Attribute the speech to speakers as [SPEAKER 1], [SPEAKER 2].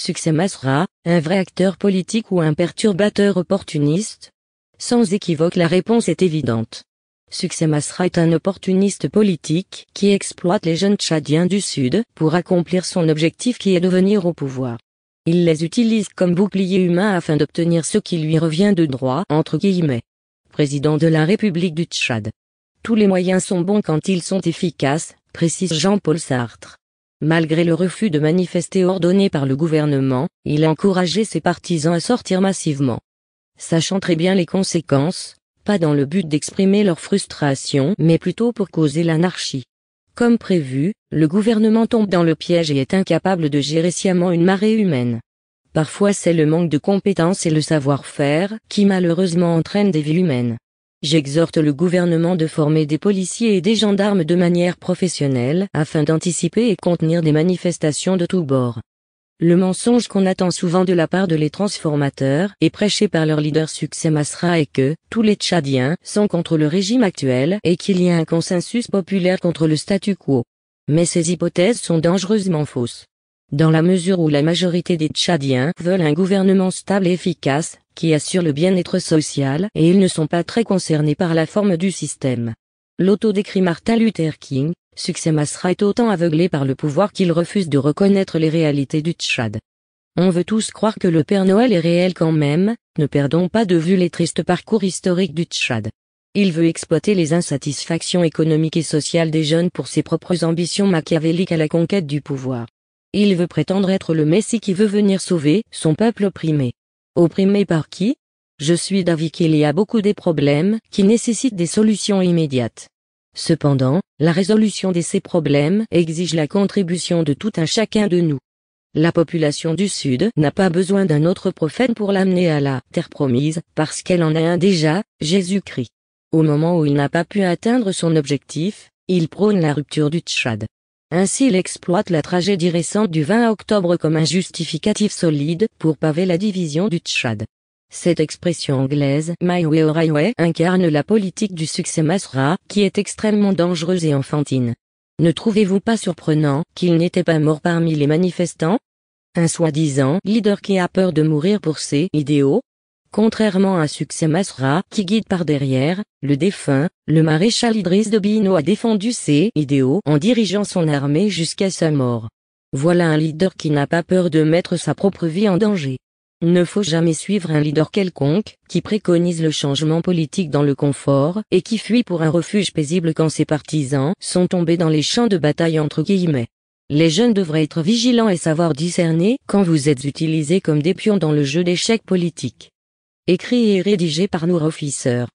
[SPEAKER 1] Succès Masra, un vrai acteur politique ou un perturbateur opportuniste Sans équivoque la réponse est évidente. Succès Masra est un opportuniste politique qui exploite les jeunes Tchadiens du Sud pour accomplir son objectif qui est de venir au pouvoir. Il les utilise comme bouclier humain afin d'obtenir ce qui lui revient de droit, entre guillemets. Président de la République du Tchad. Tous les moyens sont bons quand ils sont efficaces, précise Jean-Paul Sartre. Malgré le refus de manifester ordonné par le gouvernement, il a encouragé ses partisans à sortir massivement. Sachant très bien les conséquences, pas dans le but d'exprimer leur frustration, mais plutôt pour causer l'anarchie. Comme prévu, le gouvernement tombe dans le piège et est incapable de gérer sciemment une marée humaine. Parfois c'est le manque de compétences et le savoir-faire qui malheureusement entraînent des vies humaines. J'exhorte le gouvernement de former des policiers et des gendarmes de manière professionnelle afin d'anticiper et contenir des manifestations de tous bords. Le mensonge qu'on attend souvent de la part de les transformateurs et prêché par leur leader succès Masra est que tous les Tchadiens sont contre le régime actuel et qu'il y a un consensus populaire contre le statu quo. Mais ces hypothèses sont dangereusement fausses. Dans la mesure où la majorité des Tchadiens veulent un gouvernement stable et efficace, qui assure le bien-être social et ils ne sont pas très concernés par la forme du système. L'auto-décrit Martin Luther King, succès Masra est autant aveuglé par le pouvoir qu'il refuse de reconnaître les réalités du Tchad. On veut tous croire que le Père Noël est réel quand même, ne perdons pas de vue les tristes parcours historiques du Tchad. Il veut exploiter les insatisfactions économiques et sociales des jeunes pour ses propres ambitions machiavéliques à la conquête du pouvoir. Il veut prétendre être le Messie qui veut venir sauver son peuple opprimé. Opprimé par qui Je suis d'avis qu'il y a beaucoup des problèmes qui nécessitent des solutions immédiates. Cependant, la résolution de ces problèmes exige la contribution de tout un chacun de nous. La population du Sud n'a pas besoin d'un autre prophète pour l'amener à la terre promise, parce qu'elle en a un déjà, Jésus-Christ. Au moment où il n'a pas pu atteindre son objectif, il prône la rupture du Tchad. Ainsi il exploite la tragédie récente du 20 octobre comme un justificatif solide pour paver la division du Tchad. Cette expression anglaise « my way or incarne la politique du succès Masra, qui est extrêmement dangereuse et enfantine. Ne trouvez-vous pas surprenant qu'il n'était pas mort parmi les manifestants un soi-disant leader qui a peur de mourir pour ses idéaux, Contrairement à Succès Masra, qui guide par derrière, le défunt, le maréchal Idriss de Bino a défendu ses idéaux en dirigeant son armée jusqu'à sa mort. Voilà un leader qui n'a pas peur de mettre sa propre vie en danger. Ne faut jamais suivre un leader quelconque, qui préconise le changement politique dans le confort, et qui fuit pour un refuge paisible quand ses partisans sont tombés dans les champs de bataille entre guillemets. Les jeunes devraient être vigilants et savoir discerner quand vous êtes utilisés comme des pions dans le jeu d'échecs politiques écrit et rédigé par nos officers.